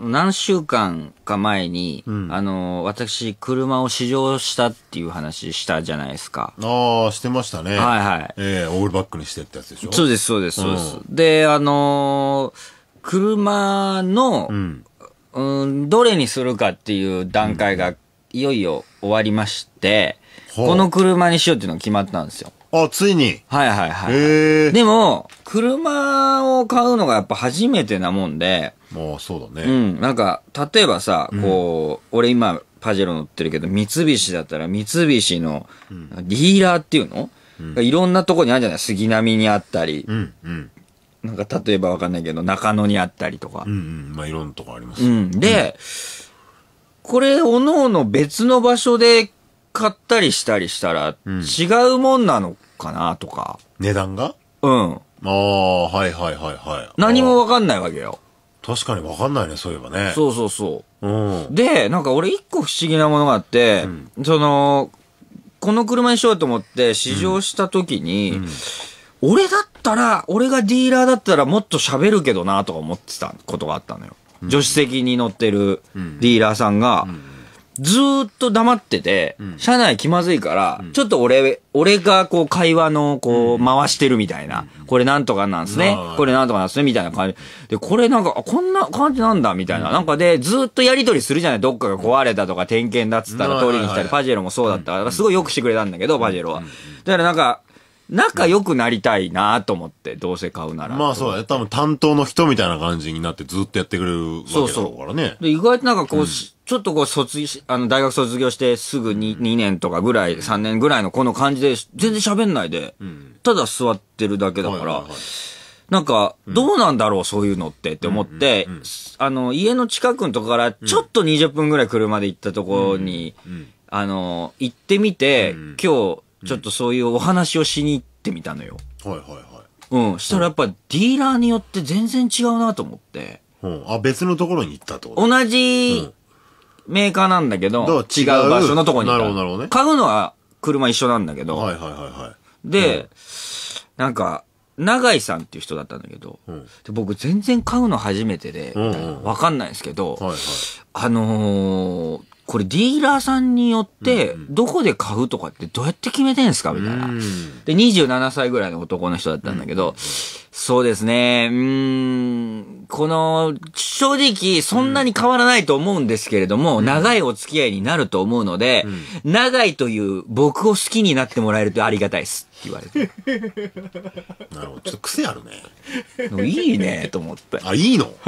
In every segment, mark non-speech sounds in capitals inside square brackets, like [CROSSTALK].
何週間か前に、うん、あの、私、車を試乗したっていう話したじゃないですか。ああ、してましたね。はいはい。ええー、オールバックにしてってやつでしょそうです、そうです、そうです。うん、で、あのー、車の、うん、うん、どれにするかっていう段階が、いよいよ終わりまして、この車にしようっていうのが決まったんですよ。あ、ついに。はいはいはい。へーでも、車を買うのがやっぱ初めてなもんで、もうそうだね。うん、なんか、例えばさ、こう、俺今、パジェロ乗ってるけど、三菱だったら、三菱の、ディーラーっていうの、いろんなとこにあるじゃない杉並にあったり、うん、うん。なんか例えばわかんないけど、中野にあったりとか。うん、うん。まあ、いろんなとこあります。うん。で、これ、おのおの別の場所で買ったりしたりしたら、違うもんなのかなとか。値段がうん。ああ、はいはいはいはい。何もわかんないわけよ。確かにわかんないね、そういえばね。そうそうそう。で、なんか俺一個不思議なものがあって、うん、その、この車にしようと思って試乗した時に、うん、俺だったら、俺がディーラーだったらもっと喋るけどなとか思ってたことがあったのよ。助手席に乗ってるディーラーさんが、うんずーっと黙ってて、社内気まずいから、ちょっと俺、俺がこう会話のこう回してるみたいな、これなんとかなんすね、これなんとかなんすね、みたいな感じ。で、これなんか、こんな感じなんだ、みたいな。なんかで、ずーっとやりとりするじゃないどっかが壊れたとか、点検だっつったら通りに来たり、パジェロもそうだったから、すごい良くしてくれたんだけど、パジェロは。だからなんか、仲良くなりたいなと思って、どうせ買うなら。まあそうだね。多分担当の人みたいな感じになってずっとやってくれるわけだからね。そうそうで意外となんかこう、ちょっとこう卒、あの、大学卒業してすぐに2年とかぐらい、3年ぐらいのこの感じで、全然喋んないで、ただ座ってるだけだから、なんか、どうなんだろう、そういうのってって思って、あの、家の近くのとこから、ちょっと20分ぐらい車で行ったところに、あの、行ってみて、今日、ちょっとそういうお話をしに行ってみたのよ。はいはいはい。うん。したらやっぱディーラーによって全然違うなと思って。うん。あ、別のところに行ったと同じメーカーなんだけど、違う場所のとこになるほど、なるほどね。買うのは車一緒なんだけど、はいはいはいはい。で、うん、なんか、永井さんっていう人だったんだけど、うん、で僕全然買うの初めてで、うんうん、わかんないんですけど、はいはい、あのー、これディーラーさんによって、どこで買うとかってどうやって決めてんすかみたいな。で、27歳ぐらいの男の人だったんだけど、そうですね。うん、この、正直そんなに変わらないと思うんですけれども、うん、長いお付き合いになると思うので、うん、長いという僕を好きになってもらえるとありがたいですって言われて。[LAUGHS] なるほど。ちょっと癖あるね。いいね、と思って。あ、いいの、[LAUGHS]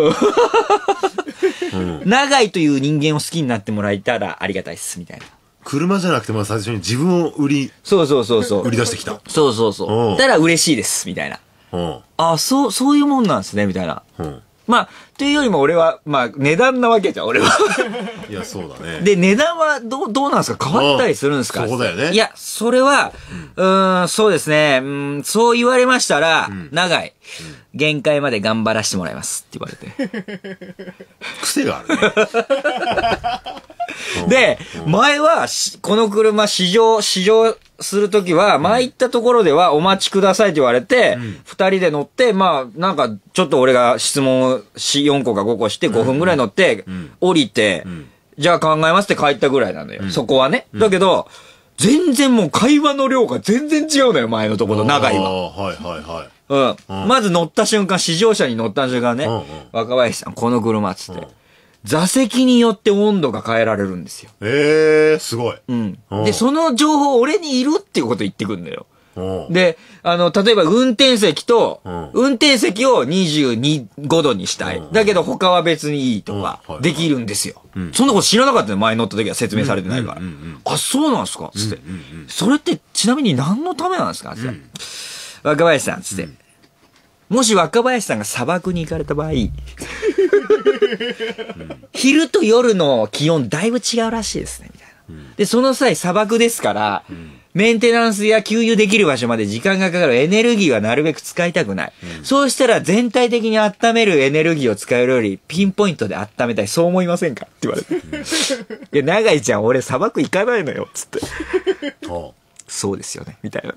うん、長いという人間を好きになってもらえたらありがたいです、みたいな。車じゃなくてまず最初に自分を売り、そうそうそうそう。売り出してきた。そうそうそう。たら嬉しいです、みたいな。ああ、そう、そういうもんなんですね、みたいな。まあ、っていうよりも俺は、まあ、値段なわけじゃん、俺は。いや、そうだね。で、値段はどう、どうなんですか変わったりするんですかそうだよね。いや、それは、うん、ん、そうですね、うん、そう言われましたら、うん、長い、うん、限界まで頑張らせてもらいますって言われて。[LAUGHS] 癖があるね。で、前は、この車試乗、試乗するときは、前行ったところではお待ちくださいって言われて、二、人で乗って、まあ、なんか、ちょっと俺が質問を4個か5個して5分ぐらい乗って、降りて、じゃあ考えますって帰ったぐらいなのよ。そこはね。だけど、全然もう会話の量が全然違うのよ、前のところと長いは。はいはいはい。うん。まず乗った瞬間、試乗車に乗った瞬間ね、若林さん、この車っつって。座席によって温度が変えられるんですよ。ええー、すごい。うん。で、その情報俺にいるっていうこと言ってくんだよ。で、あの、例えば運転席と、運転席を22、5度にしたい。だけど他は別にいいとか、できるんですよ。そんなこと知らなかったの前乗った時は説明されてないから。あ、そうなんすかつって。それってちなみに何のためなんですかつって。若林さん、つって。もし若林さんが砂漠に行かれた場合、[LAUGHS] 昼と夜の気温だいぶ違うらしいですね、みたいな。で、その際砂漠ですから、メンテナンスや給油できる場所まで時間がかかるエネルギーはなるべく使いたくない。うん、そうしたら全体的に温めるエネルギーを使えるよりピンポイントで温めたい。そう思いませんかって言われて。[LAUGHS] いや、長井ちゃん俺砂漠行かないのよ。つって。そうですよね。みたいな。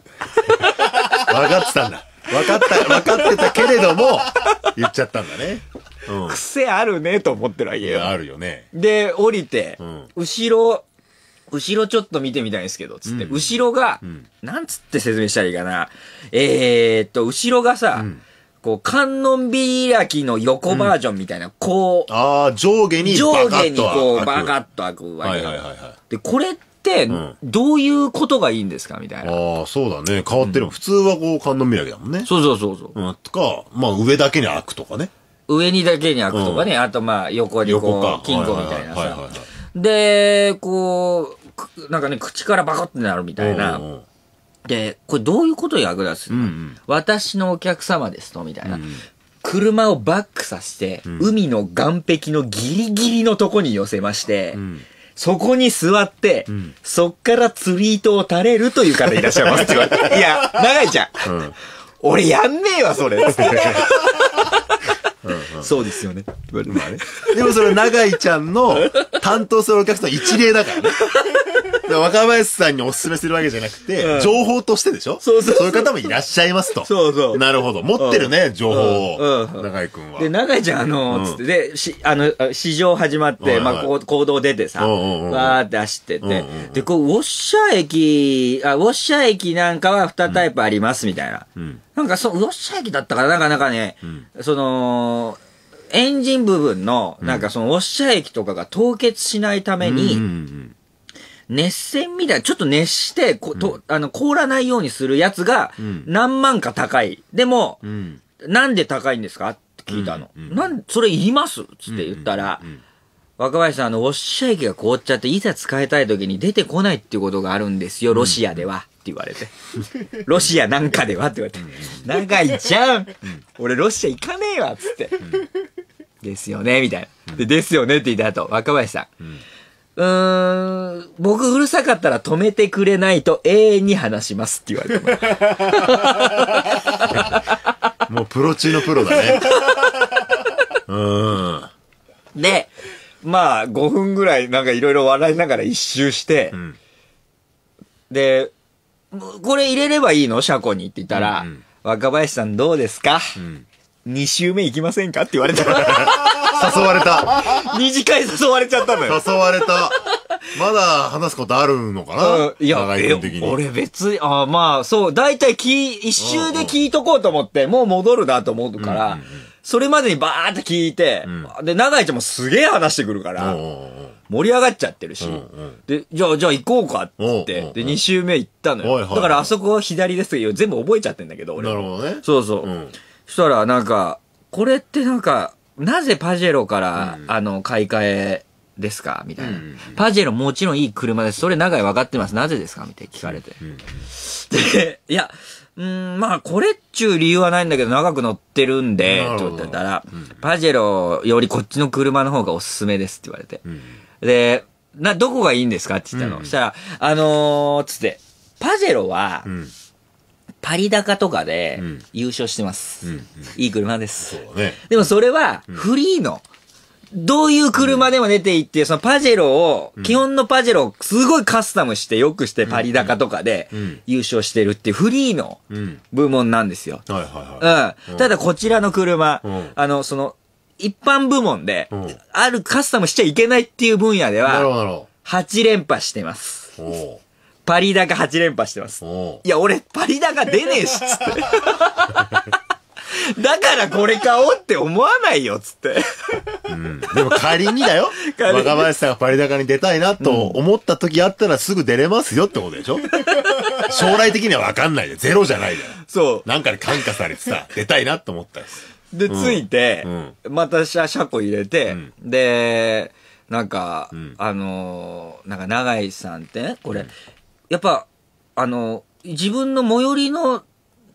分 [LAUGHS] かってたんだ。分かった分かってたけれども言っちゃったんだね、うん、癖あるねと思ってるわけよあるよねで降りて、うん、後ろ後ろちょっと見てみたいんですけど、つって、うん、後ろが、うん、なんつって説明したらいいかな。えー、っと、後ろがさ、うん、こう、観音開きの横バージョンみたいな、こう。ああ、上下に上下にこう、バカッと開くわけ。はいはいはい、はい、で、これって、、どういうことがいいんですかみたいな。ああ、そうだね。変わってる、ん、普通はこう、観音開きだもんね。そうそうそうそう。ん、とか、まあ、上だけに開くとかね。上にだけに開くとかね。あと、まあ、横にこう、金庫みたいなさ。で、こう、なんかね、口からバコってなるみたいな。で、これどういうことに役立つの、私のお客様ですと、みたいな。車をバックさせて、海の岸壁のギリギリのとこに寄せまして、うんそこに座って、うん、そっから釣り糸を垂れるという方いらっしゃいますって言われて。[LAUGHS] いや、長井ちゃん。うん、俺やんねえわ、それ。そうですよね。まあね。でもそれ長井ちゃんの担当するお客さん一例だからね。若林さんにお勧めするわけじゃなくて、情報としてでしょそうそうそういう方もいらっしゃいますと。そうそうなるほど。持ってるね、情報うを。ん長井くんは。で、長井ちゃん、あのつって、で、し、あの、市場始まって、まあ、こう行動出てさ、わーって走ってて、で、こう、ウォッシャー駅、あ、ウォッシャー駅なんかは2タイプあります、みたいな。んなんか、そう、ウォッシャー駅だったから、なんか、なかね、その、エンジン部分の、なんかその、ウォッシャー駅とかが凍結しないために、熱線みたいな、ちょっと熱してこ、と、うん、あの、凍らないようにするやつが、何万か高い。でも、うん、なんで高いんですかって聞いたの。うんうん、なんそれいりますつって言ったら、うんうんうん、若林さん、あの、ウォッシャー液が凍っちゃって、いざ使いたい時に出てこないっていうことがあるんですよ、ロシアでは。って言われて。[LAUGHS] ロシアなんかではって言われて。長いじゃん俺ロシア行かねえわっつって。ですよねみたいな。で、ですよねって言った後、若林さんうん、僕うるさかったら止めてくれないと永遠に話しますって言われた [LAUGHS] もうプロ中のプロだね。うん。で、まあ5分ぐらいなんかいろいろ笑いながら一周して、うん、で、これ入れればいいの車庫にって言ったら、うんうん、若林さんどうですか、うん2週目行きませんかって言われた。[LAUGHS] 誘われた。二次会誘われちゃったのよ。誘われた。まだ話すことあるのかないや、俺別に、あまあ、そう、大体き、一周で聞いとこうと思って、もう戻るなと思うから、それまでにバーって聞いて、うん、で、長井ちゃんもすげえ話してくるから、盛り上がっちゃってるし、うんうん、で、じゃあ、じゃあ行こうかって言って、で、二周目行ったのよ。だからあそこは左ですど、全部覚えちゃってんだけど、俺。なるほどね。そうそう。うんしたらなんか、これってなんか、なぜパジェロから、うん、あの、買い替えですかみたいな、うん、パジェロもちろんいい車です。それ長い分かってます。なぜですかみたいな聞かれて。うん、で、いや、うん、まあ、これっちゅう理由はないんだけど、長く乗ってるんで、と言ったら、パジェロよりこっちの車の方がおすすめですって言われて。で、な、どこがいいんですかって言ったの。そしたら、あのー、つって、パジェロは、パリ高とかで優勝してます。うんうん、いい車です。ね、でもそれは、フリーの、どういう車でも出ていって、そのパジェロを、基本のパジェロをすごいカスタムしてよくしてパリ高とかで優勝してるっていうフリーの部門なんですよ。はいはいはい。うん。ただこちらの車、あの、その、一般部門で、あるカスタムしちゃいけないっていう分野では、8連覇してます。パリ高8連覇してます。いや、俺、パリ高出ねえし、つって。[LAUGHS] だからこれ買おうって思わないよ、つって。うん。でも仮にだよ。[LAUGHS] 若林さんがパリ高に出たいなと思った時あったらすぐ出れますよってことでしょ、[LAUGHS] 将来的にはわかんないで、ゼロじゃないで。そう。なんかで感化されてさ、出たいなと思ったんです。で、ついて、うん、また車庫入れて、うん、で、なんか、うん、あのー、なんか長井さんって、ね、これ、やっぱ、あの、自分の最寄りの、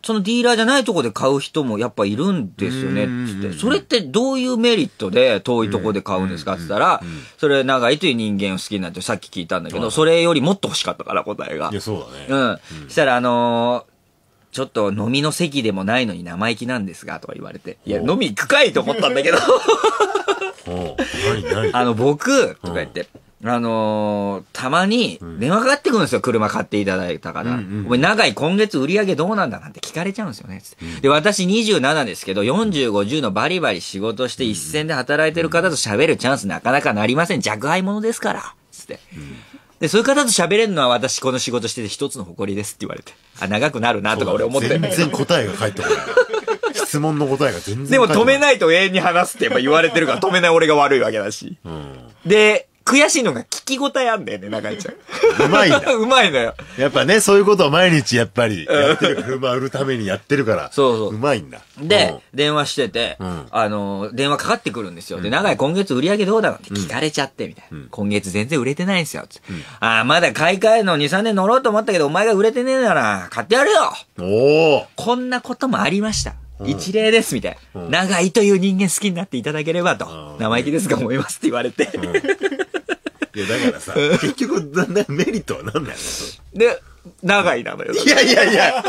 そのディーラーじゃないとこで買う人もやっぱいるんですよね、つって。それってどういうメリットで遠いとこで買うんですかって言ったら、それ長いという人間を好きになってさっき聞いたんだけど、それよりもっと欲しかったから答えが。いや、そうだね。うん。したら、あのーちょっと飲みの席でもないのに生意気なんですが、とか言われて。いや、飲み行くかいと思ったんだけど [LAUGHS] あの、僕、とか言って、あのー、たまに電話かかってくるんですよ、車買っていただいたから。うんうん、お前、長い今月売り上げどうなんだなんて聞かれちゃうんですよね。うん、で、私27ですけど、40、50のバリバリ仕事して一線で働いてる方と喋るチャンスなかなかなりません。弱敗者ですから。つって。うんで、そういう方と喋れるのは私この仕事してて一つの誇りですって言われて。あ、長くなるなとか俺思って。全然答えが返ってこない。質問の答えが全然でも止めないと永遠に話すってやっぱ言われてるから止めない俺が悪いわけだし。うん、で、悔しいのが聞き応えあんだよね、中井ちゃん。うまいんだ。[LAUGHS] うまいのよ。やっぱね、そういうことを毎日やっぱりってる、車売るためにやってるから。そうそう。うまいんだ。で、電話してて、あの、電話かかってくるんですよ。で、長井今月売り上げどうだなんて聞かれちゃって、みたいな、今月全然売れてないんですよ。ああ、まだ買い替えの2、3年乗ろうと思ったけど、お前が売れてねえなら、買ってやるよおこんなこともありました。一例です、みたいな。長井という人間好きになっていただければと、生意気ですが思いますって言われて。いや、だからさ、結局、だんだんメリットは何なんだよ。で、長いなのよ。いやいやいや、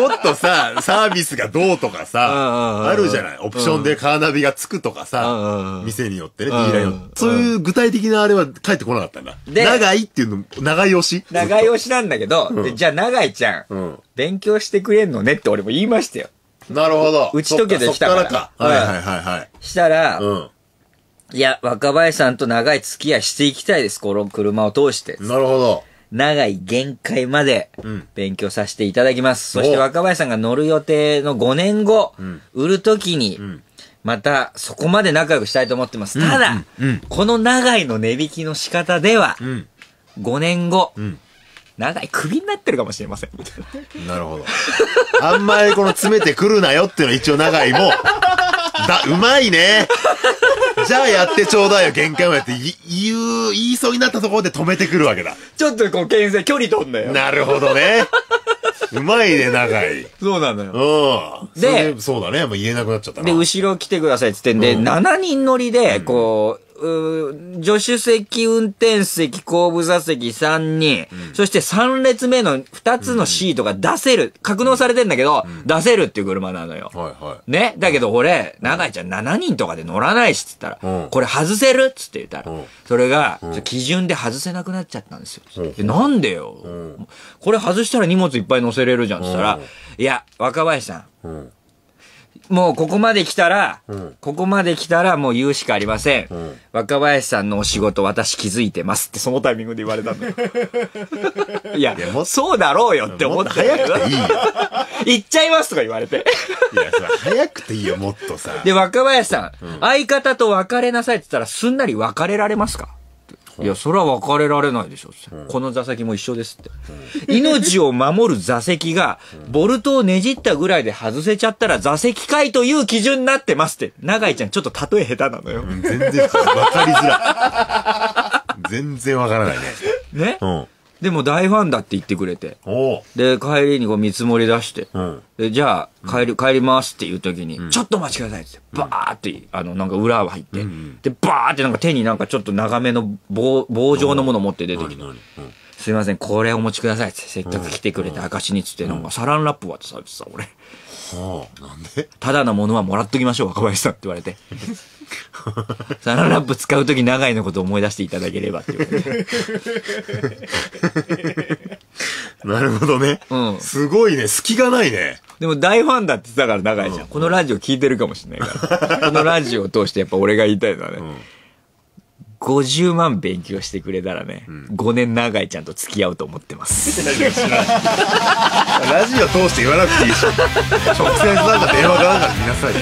もっとさ、サービスがどうとかさ、あるじゃない。オプションでカーナビがつくとかさ、店によってね、ディーラーよって。そういう具体的なあれは返ってこなかったんだ。長いっていうの、長い推し長い推しなんだけど、じゃあ長いちゃん、勉強してくれんのねって俺も言いましたよ。なるほど。打ち解けてきたから。からか。はいはいはいはい。したら、いや、若林さんと長い付き合いしていきたいです、この車を通して。なるほど。長い限界まで勉強させていただきます。うん、そして若林さんが乗る予定の5年後、うん、売るときに、またそこまで仲良くしたいと思ってます。うん、ただ、この長いの値引きの仕方では、5年後、長い首になってるかもしれません。なるほど。あんまりこの詰めてくるなよっていうのは一応長いも、だ、うまいね。[LAUGHS] じゃあやってちょうだいよ、限界までって言う、言いそうになったところで止めてくるわけだ。ちょっとこう、牽制、距離取んだよ。なるほどね。うまいね、長い。そうなのよ。うん。でそ、うだね。もう言えなくなっちゃったな。で、後ろ来てくださいってってんで、うん、7人乗りで、こう、助手席、運転席、後部座席3人、うん、そして3列目の2つのシートが出せる、格納されてんだけど、うん、出せるっていう車なのよ。はいはい、ねだけど俺、長井ちゃん7人とかで乗らないしっつったら、これ外せるっつって言ったら、それが、基準で外せなくなっちゃったんですよ。うん、なんでよ、これ外したら荷物いっぱい乗せれるじゃんっつったら、いや、若林さんもうここまで来たら、うん、ここまで来たらもう言うしかありません。うん、若林さんのお仕事私気づいてますってそのタイミングで言われたんだ [LAUGHS] いや、そうだろうよって思って。早くていいよ。[LAUGHS] 行っちゃいますとか言われて。いや、それ早くていいよ、もっとさ。で、若林さん、うん、相方と別れなさいって言ったらすんなり別れられますかいや、それは別れられないでしょ、うん、この座席も一緒ですって。うん、命を守る座席が、ボルトをねじったぐらいで外せちゃったら座席かいという基準になってますって。長井ちゃん、ちょっと例え下手なのよ。うん、全然、分かりづらい。全然わからないね。[LAUGHS] ねうん。でも大ファンだって言ってくれて。で、帰りにこう見積もり出して、うん、でじゃあ帰り、帰りますっていう時に、うん、ちょっとお待ちくださいって、バーって、あの、なんか裏入って、うんうん、で、バーってなんか手になんかちょっと長めの棒、棒状のもの持って出てきて、すいません、これお持ちくださいって、せっかく来てくれて証につって、なんかサランラップはってさ、俺。ほなんでただのものはもらっときましょう若林さんって言われてサランラップ使う時長いのことを思い出していただければってなるほどね、うん、すごいね隙がないねでも大ファンだって言ってたから長いじゃん、うん、このラジオ聞いてるかもしれないからこのラジオを通してやっぱ俺が言いたいのはね、うん50万勉強してくれたらね、うん、5年長井ちゃんと付き合うと思ってます。[LAUGHS] ラジオ通して言わなくていいし、直接なんか電話がなんか見なさい。